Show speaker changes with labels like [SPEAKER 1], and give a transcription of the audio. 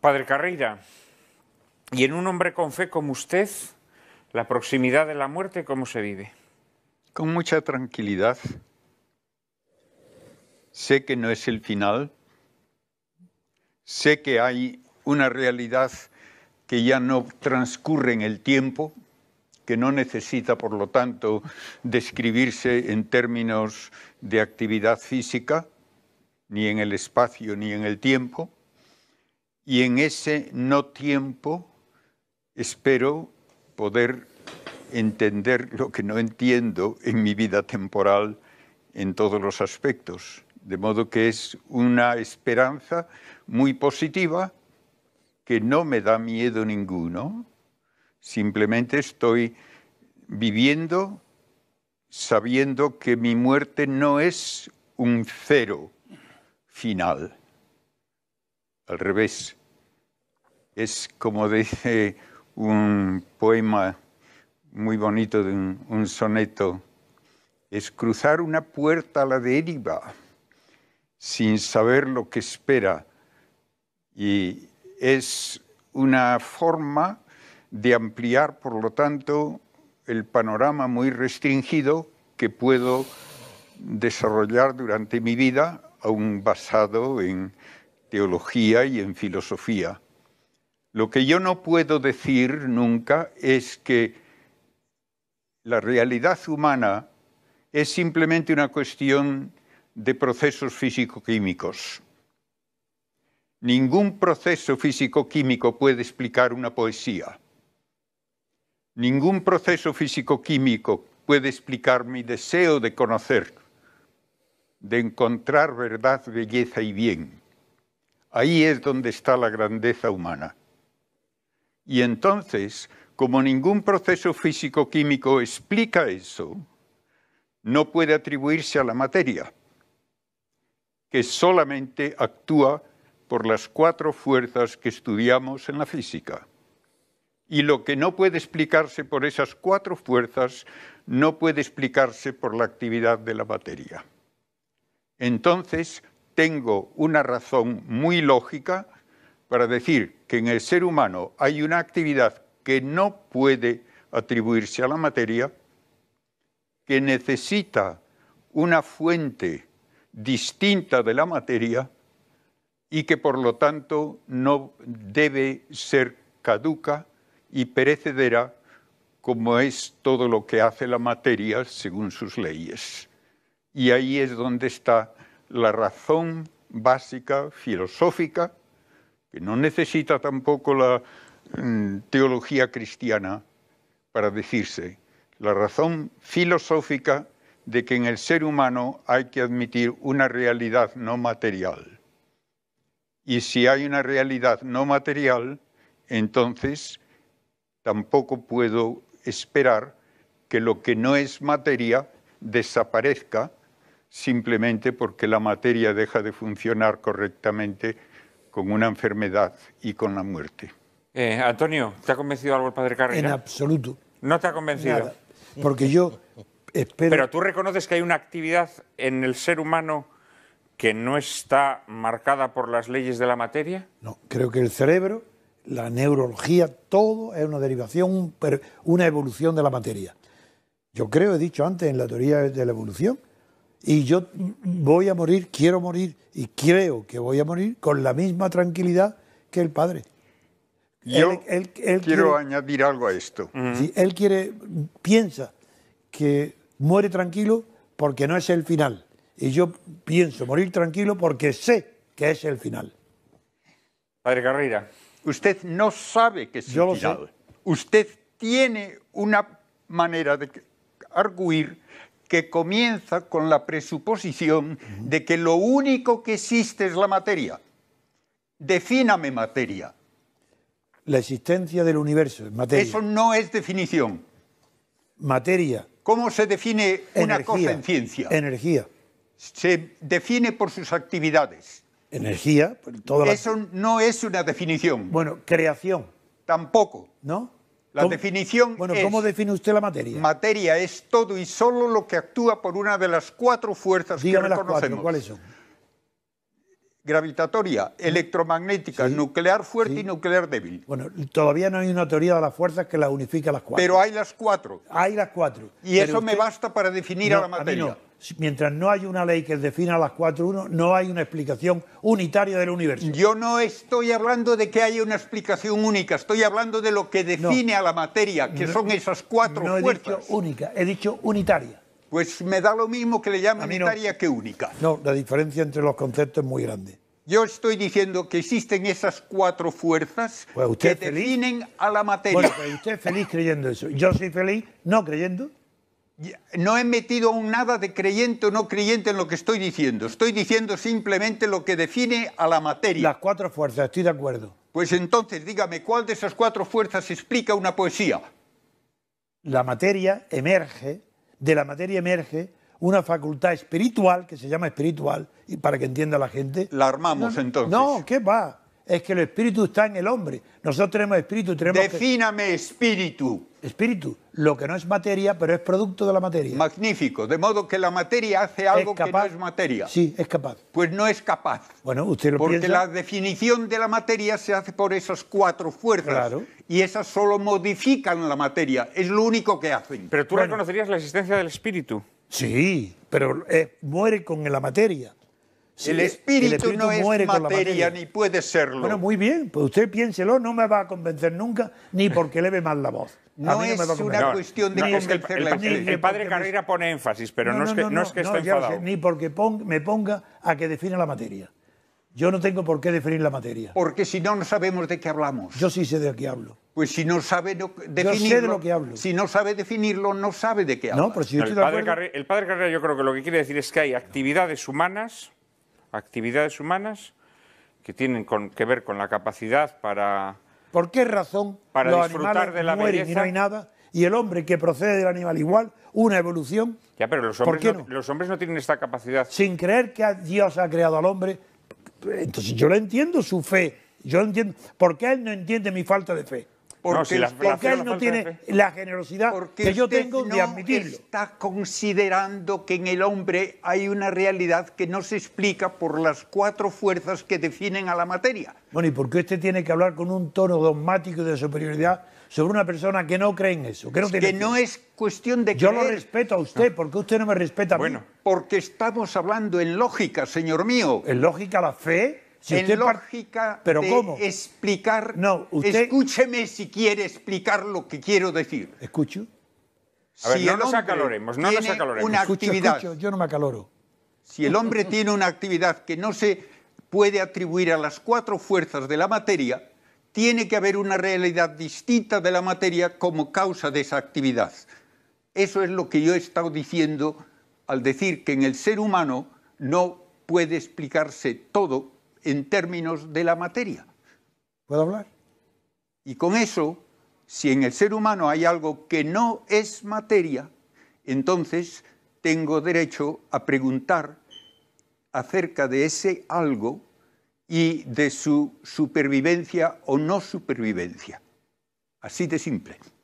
[SPEAKER 1] Padre Carreira, y en un hombre con fe como usted, la proximidad de la muerte, ¿cómo se vive? Con mucha tranquilidad. Sé
[SPEAKER 2] que no es el final. Sé que hay una realidad que ya no transcurre en el tiempo, que no necesita, por lo tanto, describirse en términos de actividad física, ni en el espacio, ni en el tiempo y en ese no tiempo espero poder entender lo que no entiendo en mi vida temporal en todos los aspectos. De modo que es una esperanza muy positiva que no me da miedo ninguno. Simplemente estoy viviendo sabiendo que mi muerte no es un cero final. Al revés, es como dice un poema muy bonito de un, soneto, es cruzar una puerta a la deriva sin saber lo que espera y es una forma de ampliar, por lo tanto, el panorama muy restringido que puedo desarrollar durante mi vida, aún basado en teología y en filosofía. Lo que yo no puedo decir nunca es que la realidad humana es simplemente una cuestión de procesos físico-químicos. Ningún proceso físico-químico puede explicar una poesía. Ningún proceso físico-químico puede explicar mi deseo de conocer, de encontrar verdad, belleza y bien. Ahí es donde está la grandeza humana. Y entonces, como ningún proceso físico-químico explica eso, no puede atribuirse a la materia, que solamente actúa por las cuatro fuerzas que estudiamos en la física. Y lo que no puede explicarse por esas cuatro fuerzas no puede explicarse por la actividad de la materia. Entonces, tengo una razón muy lógica para decir que en el ser humano hay una actividad que no puede atribuirse a la materia, que necesita una fuente distinta de la materia y que por lo tanto no debe ser caduca y perecedera como es todo lo que hace la materia según sus leyes. Y ahí es donde está la razón básica filosófica que no necesita tampoco la mm, teología cristiana para decirse la razón filosófica de que en el ser humano hay que admitir una realidad no material. Y si hay una realidad no material, entonces tampoco puedo esperar que lo que no es materia desaparezca simplemente porque la materia deja de funcionar correctamente con una enfermedad y con la muerte.
[SPEAKER 1] Eh, Antonio, ¿te ha convencido algo el padre Carrera? En
[SPEAKER 3] absoluto.
[SPEAKER 1] ¿No te ha convencido?
[SPEAKER 3] porque yo espero... Pero
[SPEAKER 1] tú reconoces que hay una actividad en el ser humano que no está marcada por las leyes de la materia?
[SPEAKER 3] No, creo que el cerebro, la neurología, todo es una derivación, una evolución de la materia. Yo creo, he dicho antes, en la teoría de la evolución, y yo voy a morir, quiero morir y creo que voy a morir con la misma tranquilidad que el Padre.
[SPEAKER 2] Yo quiero añadir algo a esto.
[SPEAKER 3] él quiere, piensa que muere tranquilo porque no es el final. Y yo pienso morir tranquilo porque sé que es el final.
[SPEAKER 1] Padre Carrera.
[SPEAKER 3] Usted no
[SPEAKER 2] sabe que es el final. Usted tiene una manera de arguir que comienza con la presuposición de que lo único que existe es la materia. Defíname materia.
[SPEAKER 3] La existencia del universo, materia. Eso
[SPEAKER 2] no es definición. Materia. ¿Cómo se define una cosa en ciencia? Energía. Se define por sus actividades. Energía, Eso no es una definición. Bueno, creación. Tampoco. ¿No? La definición Bueno, ¿cómo define usted la materia? Materia es todo y solo lo que actúa por una de las cuatro fuerzas que reconocemos. Las cuatro, ¿Cuáles son? Gravitatoria, electromagnética, nuclear fuerte y nuclear débil.
[SPEAKER 3] Bueno, todavía no hay una teoría de las fuerzas que las unifica las cuatro. Pero
[SPEAKER 2] hay las cuatro. Hay las cuatro. Y eso me basta para definir a la materia
[SPEAKER 3] mientras no hay una ley que defina las cuatro no hay una explicación unitaria del universo. Yo no estoy hablando de que haya una explicación
[SPEAKER 2] única, estoy hablando de lo que define a la materia, que son esas cuatro fuerzas. No he
[SPEAKER 3] dicho única, he dicho unitaria. Pues me da lo mismo que le llame unitaria que única. No, la diferencia entre los conceptos es muy grande.
[SPEAKER 2] Yo estoy diciendo que existen esas cuatro fuerzas pues que definen a la materia. Bueno,
[SPEAKER 3] pues usted es feliz creyendo eso. Yo soy feliz no creyendo
[SPEAKER 2] no he metido aún nada de creyente o no creyente en lo que estoy diciendo. Estoy diciendo simplemente lo que define a la materia. Las cuatro fuerzas, estoy de acuerdo. Pues entonces, dígame, ¿cuál de esas cuatro fuerzas explica una poesía?
[SPEAKER 3] La materia emerge, de la materia emerge una facultad espiritual que se llama espiritual, y para que entienda la gente. La armamos entonces. No, ¿qué va? Es que el espíritu está en el hombre. Nosotros tenemos espíritu, tenemos. Defíname espíritu espíritu, lo que no es materia, pero es producto
[SPEAKER 2] de la materia. Magnífico, de modo que la materia hace algo que no es materia. Sí, es capaz. Pues no es capaz. Bueno, usted lo Porque la definición de la materia se hace por esas cuatro fuerzas. Y esas solo modifican la materia, es lo único que hacen. Pero tú reconocerías la
[SPEAKER 3] existencia del espíritu. Sí, pero eh, muere con la materia el, espíritu no es materia, ni puede serlo. Bueno, muy bien, pues usted piénselo, no me va a convencer nunca, ni porque le ve mal la voz. No, es una cuestión de convencer el, padre
[SPEAKER 1] Carrera pone énfasis, pero no, es que, no, es que esté enfadado.
[SPEAKER 3] ni porque me ponga a que defina la materia. Yo no tengo por qué definir la materia. Porque si no, no sabemos de qué hablamos. Yo sí sé de qué hablo. Pues si no sabe definirlo.
[SPEAKER 2] Si no sabe definirlo, no sabe de qué
[SPEAKER 3] habla.
[SPEAKER 1] el padre Carrera, yo creo que lo que quiere decir es que hay actividades humanas actividades humanas que tienen con, que ver con la capacidad para...
[SPEAKER 3] ¿Por qué razón para disfrutar de la y hay nada? Y el hombre que procede del animal igual, una evolución.
[SPEAKER 1] Ya, pero los hombres, no? los hombres no tienen esta capacidad.
[SPEAKER 3] Sin creer que Dios ha creado al hombre. Entonces yo le entiendo su fe. Yo ¿Por qué él no entiende mi falta de fe? Porque, no, no tiene la generosidad que yo tengo de admitirlo.
[SPEAKER 2] Está considerando que en el hombre hay una realidad que no se explica por las cuatro fuerzas que definen a la materia.
[SPEAKER 3] Bueno, ¿y por qué usted tiene que hablar con un tono dogmático de superioridad sobre una persona que no cree en eso? Que no, que no es cuestión de Yo lo respeto a usted, porque usted no me respeta bueno, Porque estamos hablando en lógica, señor mío.
[SPEAKER 2] En lógica la fe si lógica de explicar. No, Escúcheme si quiere explicar lo que quiero decir. Escucho. A ver, no nos acaloremos, no nos acaloremos. Una actividad,
[SPEAKER 3] yo no me acaloro.
[SPEAKER 2] Si el hombre tiene una actividad que no se puede atribuir a las cuatro fuerzas de la materia, tiene que haber una realidad distinta de la materia como causa de esa actividad. Eso es lo que yo he estado diciendo al decir que en el ser humano no puede explicarse todo en términos de la materia. ¿Puedo hablar? Y con eso, si en el ser humano hay algo que no es materia, entonces tengo derecho a preguntar acerca de ese algo y de su supervivencia o no supervivencia.
[SPEAKER 3] Así de simple.